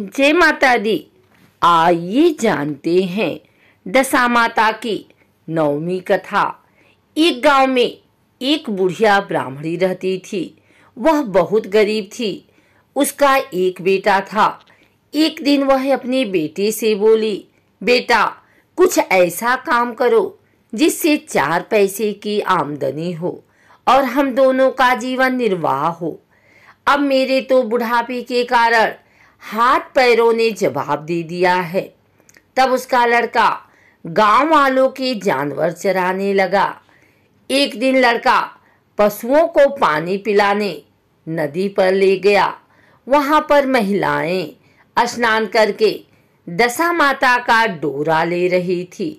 जय माता दी आइए जानते हैं दशा माता की नवमी कथा एक गांव में एक बुढ़िया ब्राह्मणी रहती थी वह बहुत गरीब थी उसका एक बेटा था एक दिन वह अपने बेटे से बोली बेटा कुछ ऐसा काम करो जिससे चार पैसे की आमदनी हो और हम दोनों का जीवन निर्वाह हो अब मेरे तो बुढ़ापे के कारण हाथ पैरों ने जवाब दे दिया है तब उसका लड़का गांव वालों के जानवर चराने लगा एक दिन लड़का पशुओं को पानी पिलाने नदी पर ले गया वहां पर महिलाएं स्नान करके दशा माता का डोरा ले रही थी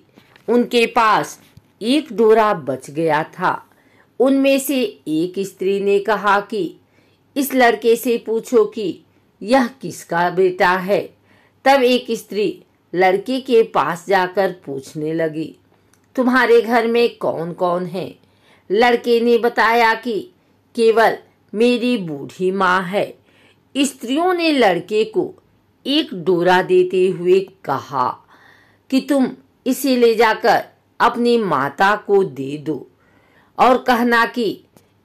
उनके पास एक डोरा बच गया था उनमें से एक स्त्री ने कहा कि इस लड़के से पूछो कि यह किसका बेटा है तब एक स्त्री लड़के के पास जाकर पूछने लगी तुम्हारे घर में कौन कौन है लड़के ने बताया कि केवल मेरी बूढ़ी माँ है स्त्रियों ने लड़के को एक डोरा देते हुए कहा कि तुम इसे ले जाकर अपनी माता को दे दो और कहना कि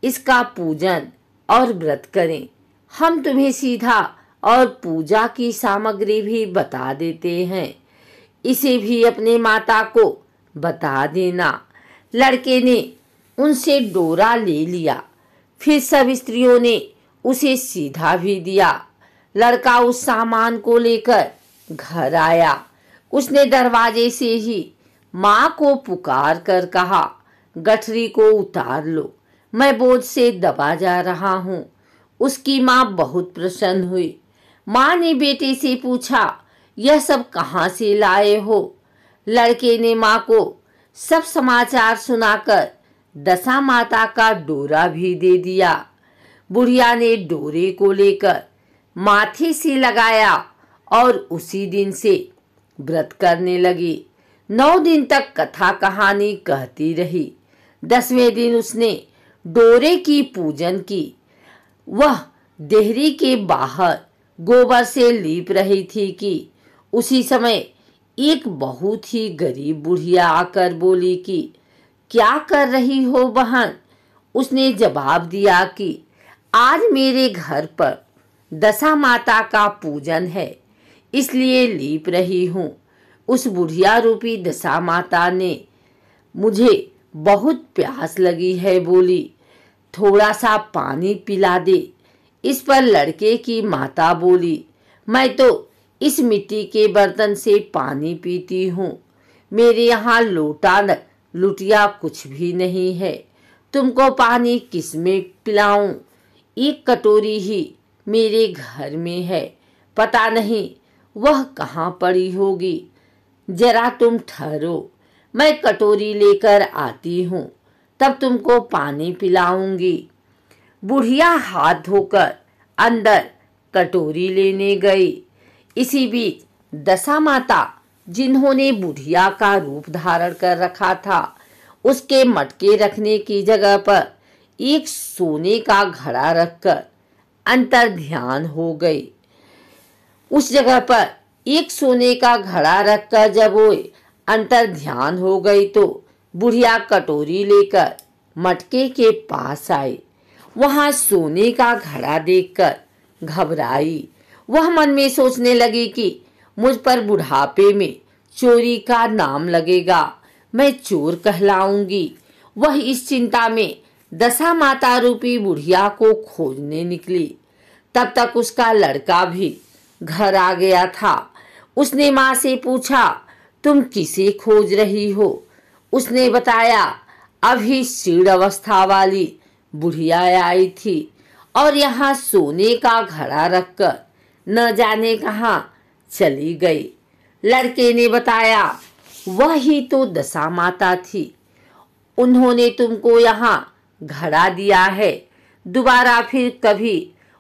इसका पूजन और व्रत करें हम तुम्हें सीधा और पूजा की सामग्री भी बता देते हैं इसे भी अपने माता को बता देना लड़के ने उनसे डोरा ले लिया फिर सब स्त्रियों ने उसे सीधा भी दिया लड़का उस सामान को लेकर घर आया उसने दरवाजे से ही माँ को पुकार कर कहा गठरी को उतार लो मैं बोझ से दबा जा रहा हूँ उसकी माँ बहुत प्रसन्न हुई माँ ने बेटे से पूछा यह सब कहाँ से लाए हो लड़के ने माँ को सब समाचार सुनाकर दशा माता का डोरा भी दे दिया बुढ़िया ने डोरे को लेकर माथे से लगाया और उसी दिन से व्रत करने लगी नौ दिन तक कथा कहानी कहती रही दसवें दिन उसने डोरे की पूजन की वह देहरी के बाहर गोबर से लीप रही थी कि उसी समय एक बहुत ही गरीब बुढ़िया आकर बोली कि क्या कर रही हो बहन उसने जवाब दिया कि आज मेरे घर पर दशा माता का पूजन है इसलिए लीप रही हूँ उस बुढ़िया रूपी दशा माता ने मुझे बहुत प्यास लगी है बोली थोड़ा सा पानी पिला दे इस पर लड़के की माता बोली मैं तो इस मिट्टी के बर्तन से पानी पीती हूँ मेरे यहाँ लोटा न लुटिया कुछ भी नहीं है तुमको पानी किस में पिलाऊं एक कटोरी ही मेरे घर में है पता नहीं वह कहाँ पड़ी होगी जरा तुम ठहरो मैं कटोरी लेकर आती हूँ तब तुमको पानी पिलाऊंगी बुढ़िया हाथ धोकर अंदर कटोरी लेने गई इसी बीच दशा माता जिन्होंने बुढ़िया का रूप धारण कर रखा था उसके मटके रखने की जगह पर एक सोने का घड़ा रखकर अंतर ध्यान हो गई उस जगह पर एक सोने का घड़ा रखकर जब वो अंतर ध्यान हो गई तो बुढ़िया कटोरी लेकर मटके के पास आई वहां सोने का घड़ा देखकर घबराई वह मन में सोचने लगी कि मुझ पर बुढ़ापे में चोरी का नाम लगेगा मैं चोर कहलाऊंगी वह इस चिंता में दशा माता रूपी बुढ़िया को खोजने निकली तब तक उसका लड़का भी घर आ गया था उसने माँ से पूछा तुम किसे खोज रही हो उसने बताया अभी शीढ़ अवस्था वाली बुढ़िया आई थी और यहाँ सोने का घड़ा रखकर न जाने कहा चली गई लड़के ने बताया वही तो दशा माता थी उन्होंने तुमको यहाँ घड़ा दिया है दोबारा फिर कभी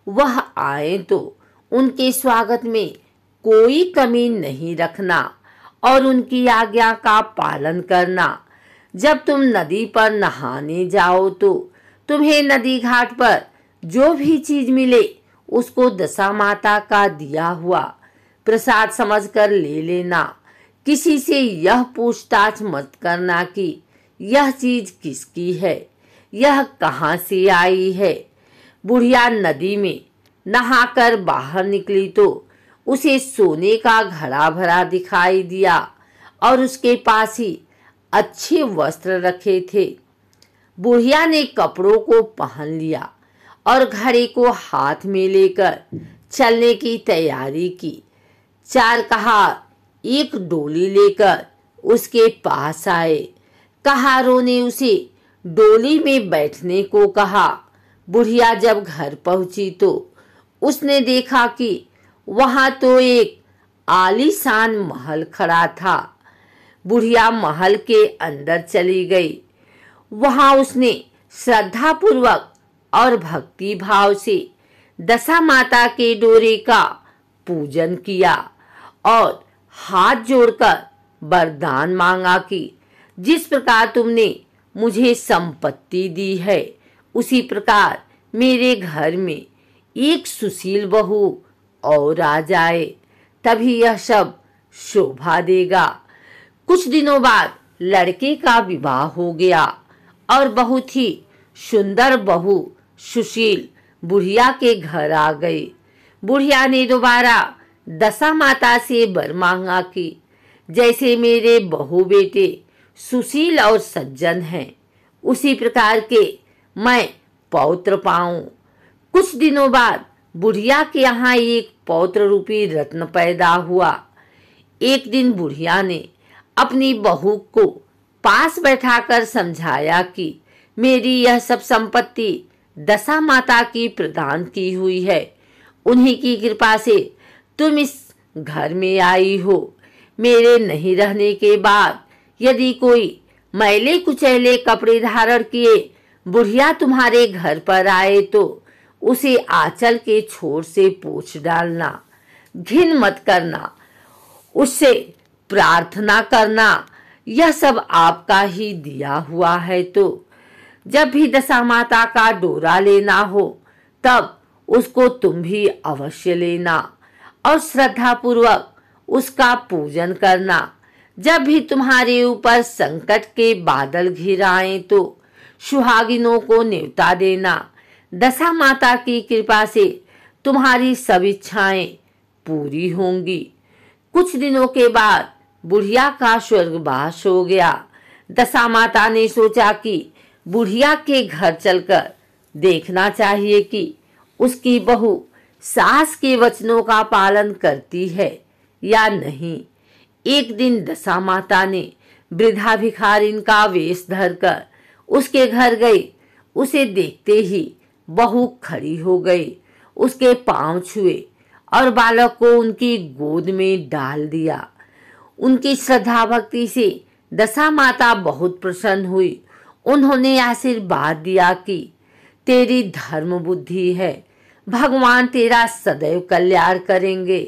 वह आए तो उनके स्वागत में कोई कमी नहीं रखना और उनकी आज्ञा का पालन करना जब तुम नदी पर नहाने जाओ तो तुम्हें नदी घाट पर जो भी चीज मिले उसको दशा माता का दिया हुआ प्रसाद समझकर ले लेना किसी से यह पूछताछ मत करना कि यह चीज किसकी है यह कहाँ से आई है बुढ़िया नदी में नहाकर बाहर निकली तो उसे सोने का घड़ा भरा दिखाई दिया और उसके पास ही अच्छे वस्त्र रखे थे बुढ़िया ने कपड़ों को पहन लिया और घड़े को हाथ में लेकर चलने की तैयारी की चार कहा एक डोली लेकर उसके पास आए कहारों ने उसे डोली में बैठने को कहा बुढ़िया जब घर पहुंची तो उसने देखा कि वहां तो एक आलीशान महल खड़ा था बुढ़िया महल के अंदर चली गई वहां उसने श्रद्धा पूर्वक और भक्ति भाव से दशा माता के डोरे का पूजन किया और हाथ जोड़कर वरदान मांगा कि जिस प्रकार तुमने मुझे संपत्ति दी है उसी प्रकार मेरे घर में एक सुशील बहू और आ जाए तभी यह सब शोभा देगा कुछ दिनों बाद लड़के का विवाह हो गया और बहुत ही सुंदर बहु सुशील बुढ़िया के घर आ गई बुढ़िया ने दोबारा दशा माता से बर मांगा कि जैसे मेरे बहु बेटे सुशील और सज्जन हैं उसी प्रकार के मैं पौत्र पाऊं कुछ दिनों बाद बुढ़िया के यहाँ एक पौत्र रूपी रत्न पैदा हुआ एक दिन बुढ़िया ने अपनी बहू को पास बैठाकर समझाया कि मेरी यह सब संपत्ति दशा माता की प्रदान की हुई है उन्हीं की कृपा से तुम इस घर में आई हो मेरे नहीं रहने के बाद यदि कोई मैले कुचैले कपड़े धारण किए बुढ़िया तुम्हारे घर पर आए तो उसे आंचल के छोर से पोछ डालना घिन मत करना उससे प्रार्थना करना यह सब आपका ही दिया हुआ है तो जब भी दशा माता का डोरा लेना हो तब उसको तुम भी अवश्य लेना और श्रद्धा पूर्वक उसका पूजन करना जब भी तुम्हारे ऊपर संकट के बादल घिर आए तो सुहागिनों को न्योता देना दशा माता की कृपा से तुम्हारी सब इच्छाएं पूरी होंगी कुछ दिनों के बाद बुढ़िया का स्वर्गवास हो गया दशा माता ने सोचा कि बुढ़िया के घर चलकर देखना चाहिए कि उसकी बहू सास के वचनों का पालन करती है या नहीं एक दिन दशा माता ने वृद्धा भिखारिन का वेश धरकर उसके घर गई उसे देखते ही बहू खड़ी हो गई उसके पांव छुए और बालक को उनकी गोद में डाल दिया उनकी श्रद्धा भक्ति से दशा माता बहुत प्रसन्न हुई उन्होंने आशीर्वाद दिया कि तेरी धर्म बुद्धि है भगवान तेरा सदैव कल्याण करेंगे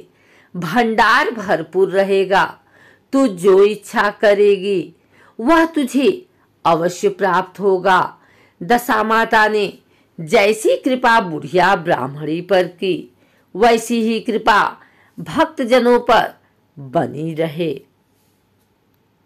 भंडार भरपूर रहेगा तू जो इच्छा करेगी वह तुझे अवश्य प्राप्त होगा दशा माता ने जैसी कृपा बुढ़िया ब्राह्मणी पर की वैसी ही कृपा भक्तजनों पर बनी रहे